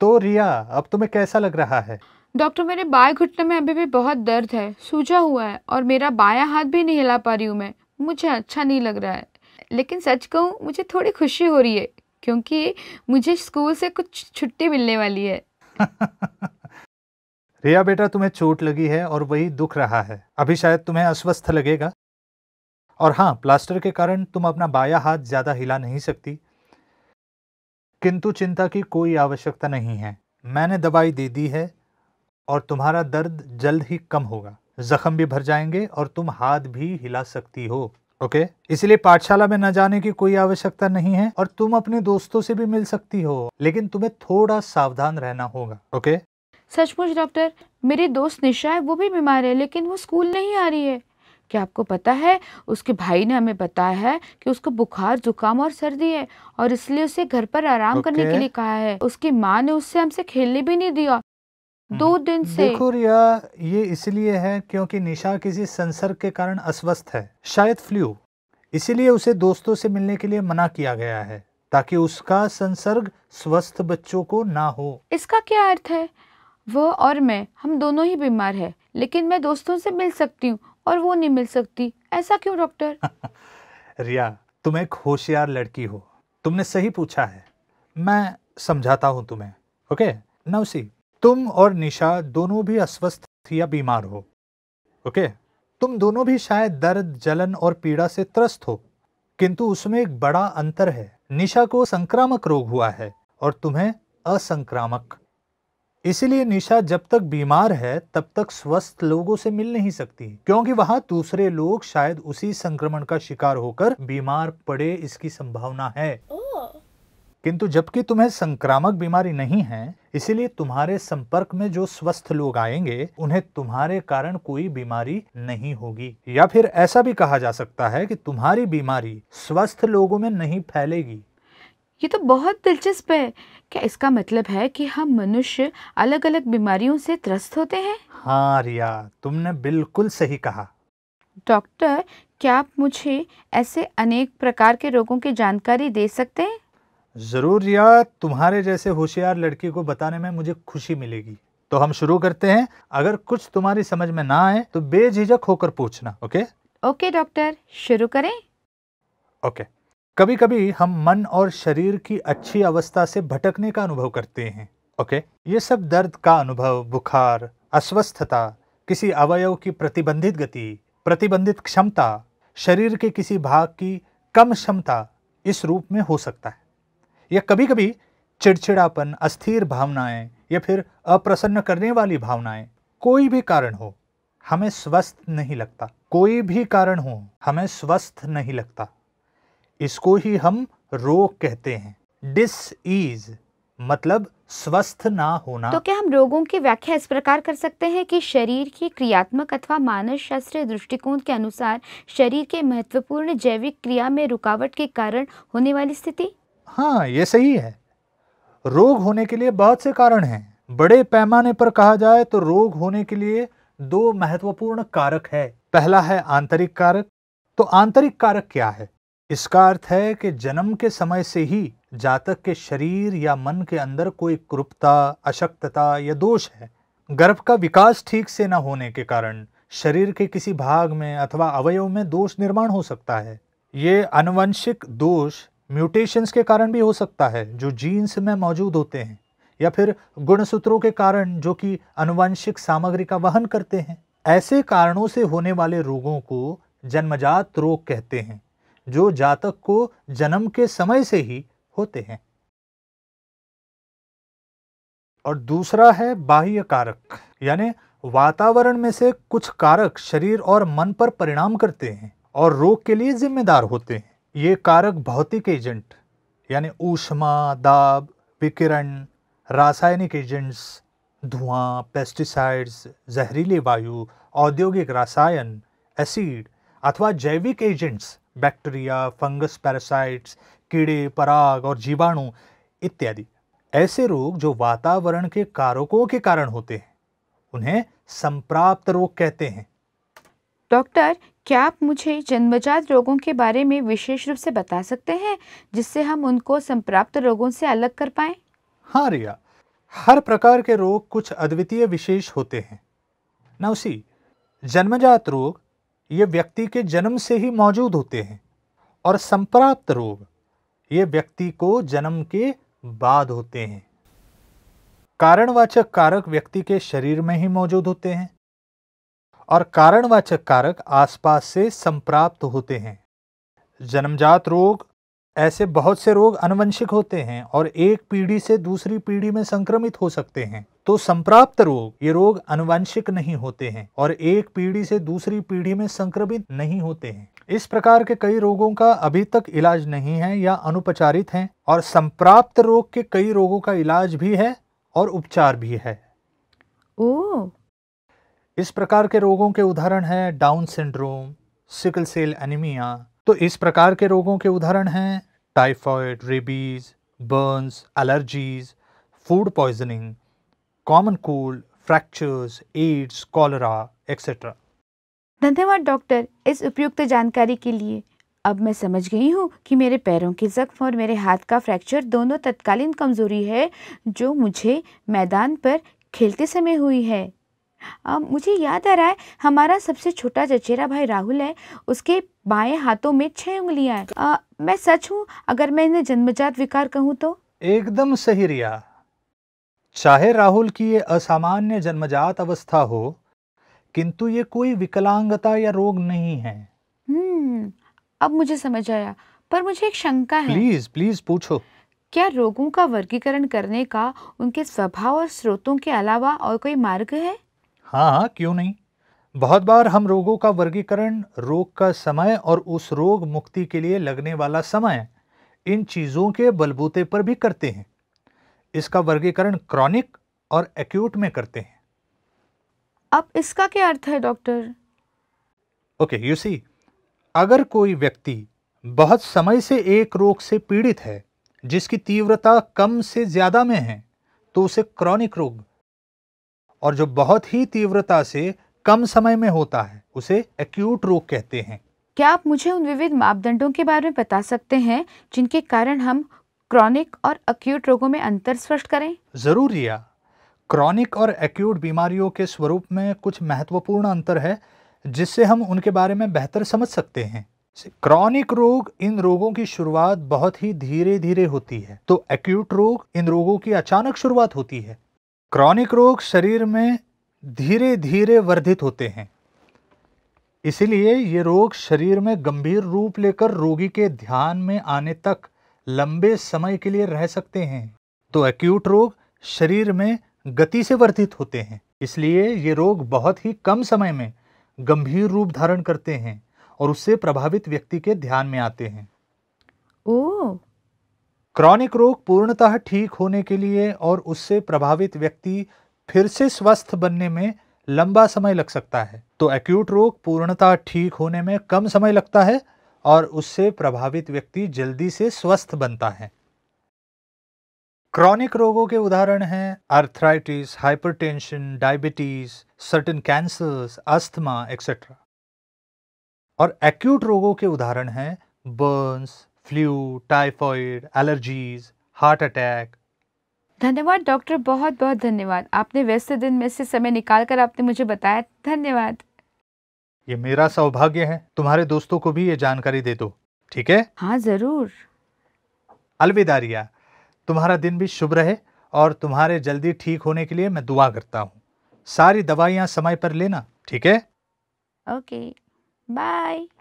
तो रिया अब तुम्हें कैसा लग रहा है डॉक्टर मेरे बाएं घुटने में अभी भी बहुत दर्द है सूजा हुआ है और मेरा बाया हाथ भी नहीं हिला पा रही हूँ मैं मुझे अच्छा नहीं लग रहा है लेकिन सच कहूँ मुझे थोड़ी खुशी हो रही है क्योंकि मुझे स्कूल से कुछ छुट्टी मिलने वाली है रिया बेटा तुम्हें चोट लगी है और वही दुख रहा है अभी शायद तुम्हें अस्वस्थ लगेगा और हाँ प्लास्टर के कारण तुम अपना बाया हाथ ज़्यादा हिला नहीं सकती किंतु चिंता की कोई आवश्यकता नहीं है मैंने दवाई दे दी है और तुम्हारा दर्द जल्द ही कम होगा जख्म भी भर जाएंगे और तुम हाथ भी हिला सकती हो ओके इसलिए पाठशाला में न जाने की कोई आवश्यकता नहीं है और तुम अपने दोस्तों से भी मिल सकती हो लेकिन तुम्हें थोड़ा सावधान रहना होगा ओके सचमुच डॉक्टर मेरी दोस्त निशा है वो भी बीमार है लेकिन वो स्कूल नहीं आ रही है क्या आपको पता है उसके भाई ने हमें बताया है कि उसको बुखार जुकाम और सर्दी है और इसलिए उसे घर पर आराम okay. करने के लिए कहा है उसकी माँ ने उससे हमसे खेलने भी नहीं दिया हम्म। दो दिन से देखो रिया ये इसलिए है क्योंकि निशा किसी संसर्ग के कारण अस्वस्थ है शायद फ्लू इसीलिए उसे दोस्तों से मिलने के लिए मना किया गया है ताकि उसका संसर्ग स्वस्थ बच्चों को ना हो इसका क्या अर्थ है वो और मैं हम दोनों ही बीमार है लेकिन मैं दोस्तों से मिल सकती हूँ और वो नहीं मिल सकती ऐसा क्यों डॉक्टर रिया तुम एक होशियार लड़की हो तुमने सही पूछा है मैं समझाता हूँ तुम्हें ओके नवसी तुम और निशा दोनों भी अस्वस्थ या बीमार हो ओके तुम दोनों भी शायद दर्द जलन और पीड़ा से त्रस्त हो किंतु उसमें एक बड़ा अंतर है निशा को संक्रामक रोग हुआ है और तुम्हें असंक्रामक इसलिए निशा जब तक बीमार है तब तक स्वस्थ लोगों से मिल नहीं सकती क्योंकि वहाँ दूसरे लोग शायद उसी संक्रमण का शिकार होकर बीमार पड़े इसकी संभावना है किंतु जबकि तुम्हें संक्रामक बीमारी नहीं है इसीलिए तुम्हारे संपर्क में जो स्वस्थ लोग आएंगे उन्हें तुम्हारे कारण कोई बीमारी नहीं होगी या फिर ऐसा भी कहा जा सकता है कि तुम्हारी बीमारी स्वस्थ लोगों में नहीं फैलेगी ये तो बहुत दिलचस्प है क्या इसका मतलब है कि हम मनुष्य अलग अलग बीमारियों से त्रस्त होते हैं हाँ रिया तुमने बिल्कुल सही कहा डॉक्टर क्या आप मुझे ऐसे अनेक प्रकार के रोगों की जानकारी दे सकते हैं जरूर रिया तुम्हारे जैसे होशियार लड़की को बताने में मुझे खुशी मिलेगी तो हम शुरू करते हैं अगर कुछ तुम्हारी समझ में ना आए तो बेझिझक होकर पूछना ओके ओके डॉक्टर शुरू करें ओके कभी कभी हम मन और शरीर की अच्छी अवस्था से भटकने का अनुभव करते हैं ओके ये सब दर्द का अनुभव बुखार अस्वस्थता किसी अवयव की प्रतिबंधित गति प्रतिबंधित क्षमता शरीर के किसी भाग की कम क्षमता इस रूप में हो सकता है या कभी कभी चिड़चिड़ापन अस्थिर भावनाएं या फिर अप्रसन्न करने वाली भावनाएं कोई भी कारण हो हमें स्वस्थ नहीं लगता कोई भी कारण हो हमें स्वस्थ नहीं लगता इसको ही हम रोग कहते हैं डिस ईज मतलब स्वस्थ ना होना तो क्या हम रोगों की व्याख्या इस प्रकार कर सकते हैं कि शरीर की क्रियात्मक अथवा मानव शास्त्रीय दृष्टिकोण के अनुसार शरीर के महत्वपूर्ण जैविक क्रिया में रुकावट के कारण होने वाली स्थिति हाँ ये सही है रोग होने के लिए बहुत से कारण हैं बड़े पैमाने पर कहा जाए तो रोग होने के लिए दो महत्वपूर्ण कारक है पहला है आंतरिक कारक तो आंतरिक कारक क्या है इसका अर्थ है कि जन्म के समय से ही जातक के शरीर या मन के अंदर कोई क्रूपता अशक्तता या दोष है गर्भ का विकास ठीक से न होने के कारण शरीर के किसी भाग में अथवा अवयव में दोष निर्माण हो सकता है ये अनुवंशिक दोष म्यूटेशंस के कारण भी हो सकता है जो जीन्स में मौजूद होते हैं या फिर गुणसूत्रों के कारण जो कि अनुवंशिक सामग्री का वहन करते हैं ऐसे कारणों से होने वाले रोगों को जन्मजात रोग कहते हैं जो जातक को जन्म के समय से ही होते हैं और दूसरा है बाह्य कारक यानी वातावरण में से कुछ कारक शरीर और मन पर परिणाम करते हैं और रोग के लिए जिम्मेदार होते हैं ये कारक भौतिक एजेंट यानी ऊष्मा दाब विकिरण रासायनिक एजेंट्स धुआं पेस्टिसाइड्स जहरीली वायु औद्योगिक रसायन एसिड अथवा जैविक एजेंट्स बैक्टीरिया फंगस पैरासाइट्स कीड़े पराग और जीवाणु इत्यादि ऐसे रोग जो वातावरण के कारकों के कारण होते हैं उन्हें संप्राप्त रोग कहते हैं डॉक्टर क्या आप मुझे जन्मजात रोगों के बारे में विशेष रूप से बता सकते हैं जिससे हम उनको संप्राप्त रोगों से अलग कर पाए हाँ रिया हर प्रकार के रोग कुछ अद्वितीय विशेष होते हैं नौसी जन्मजात रोग ये व्यक्ति के जन्म से ही मौजूद होते हैं और संप्राप्त रोग ये व्यक्ति को जन्म के बाद होते हैं कारणवाचक कारक व्यक्ति के शरीर में ही मौजूद होते हैं और कारणवाचक कारक आसपास से संप्राप्त होते हैं जन्मजात रोग ऐसे बहुत से रोग अनुवंशिक होते हैं और एक पीढ़ी से दूसरी पीढ़ी में संक्रमित हो सकते हैं तो संप्राप्त रोग ये रोग अनुवंशिक नहीं होते हैं और एक पीढ़ी से दूसरी पीढ़ी में संक्रमित नहीं होते हैं इस प्रकार के कई रोगों का अभी तक इलाज नहीं है या अनुपचारित है और संप्राप्त रोग के कई रोगों का इलाज भी है और उपचार भी है ओ। इस प्रकार के रोगों के उदाहरण है Down syndrome sickle cell anaemia तो इस प्रकार के रोगों के उदाहरण हैं typhoid, rabies burns allergies food poisoning common cold fractures AIDS cholera etcetera धन्यवाद डॉक्टर इस उपयुक्त जानकारी के लिए अब मैं समझ गई हूँ कि मेरे पैरों के जख्म और मेरे हाथ का फ्रैक्चर दोनों तत्कालीन कमजोरी है जो मुझे मैदान पर खेलते समय हुई है आ, मुझे याद आ रहा है हमारा सबसे छोटा चचेरा भाई राहुल है उसके बाएं हाथों में छह उंगलियां हैं मैं सच हूँ अगर मैं इन्हें जन्मजात विकार कहूँ तो एकदम सही रिया चाहे राहुल की ये असामान्य जन्मजात अवस्था हो किंतु ये कोई विकलांगता या रोग नहीं है हम्म अब मुझे समझ आया पर मुझे एक शंका है प्लीज प्लीज पूछो क्या रोगों का वर्गीकरण करने का उनके स्वभाव और स्रोतों के अलावा और कोई मार्ग है हाँ क्यों नहीं बहुत बार हम रोगों का वर्गीकरण रोग का समय और उस रोग मुक्ति के लिए लगने वाला समय इन चीज़ों के बलबूते पर भी करते हैं इसका वर्गीकरण क्रॉनिक और एक्यूट में करते हैं अब इसका क्या अर्थ है डॉक्टर ओके यू सी अगर कोई व्यक्ति बहुत समय से एक रोग से पीड़ित है जिसकी तीव्रता कम से ज़्यादा में है तो उसे क्रॉनिक रोग और जो बहुत ही तीव्रता से कम समय में होता है उसे एक्यूट रोग कहते हैं क्या आप मुझे उन विविध मापदंडों के बारे में बता सकते हैं जिनके कारण हम क्रॉनिक और अक्यूट रोगों में अंतर स्पष्ट करें जरूर रिया क्रॉनिक और एक्यूट बीमारियों के स्वरूप में कुछ महत्वपूर्ण अंतर है जिससे हम उनके बारे में बेहतर समझ सकते हैं क्रॉनिक रोग इन रोगों की शुरुआत बहुत ही धीरे धीरे होती है तो एक्यूट रोग इन रोगों की अचानक शुरुआत होती है क्रॉनिक रोग शरीर में धीरे धीरे वर्धित होते हैं इसलिए ये रोग शरीर में गंभीर रूप लेकर रोगी के ध्यान में आने तक लंबे समय के लिए रह सकते हैं तो एक्यूट रोग शरीर में गति से वर्धित होते हैं इसलिए ये रोग बहुत ही कम समय में गंभीर रूप धारण करते हैं और उससे प्रभावित व्यक्ति के ध्यान में आते हैं ओ क्रॉनिक रोग पूर्णतः ठीक होने के लिए और उससे प्रभावित व्यक्ति फिर से स्वस्थ बनने में लंबा समय लग सकता है तो एक्यूट रोग पूर्णतः ठीक होने में कम समय लगता है और उससे प्रभावित व्यक्ति जल्दी से स्वस्थ बनता है क्रॉनिक रोगों के उदाहरण हैं arthritis hypertension, diabetes certain cancers asthma etcetera और एक्यूट रोगों के उदाहरण हैं burns flu typhoid allergies heart attack धन्यवाद डॉक्टर बहुत बहुत धन्यवाद आपने व्यस्त दिन में से समय निकाल कर आपने मुझे बताया धन्यवाद ये मेरा सौभाग्य है तुम्हारे दोस्तों को भी ये जानकारी दे दो ठीक है हाँ जरूर अलविदा रिया तुम्हारा दिन भी शुभ रहे और तुम्हारे जल्दी ठीक होने के लिए मैं दुआ करता हूँ सारी दवाइयाँ समय पर लेना ठीक है ओके बाय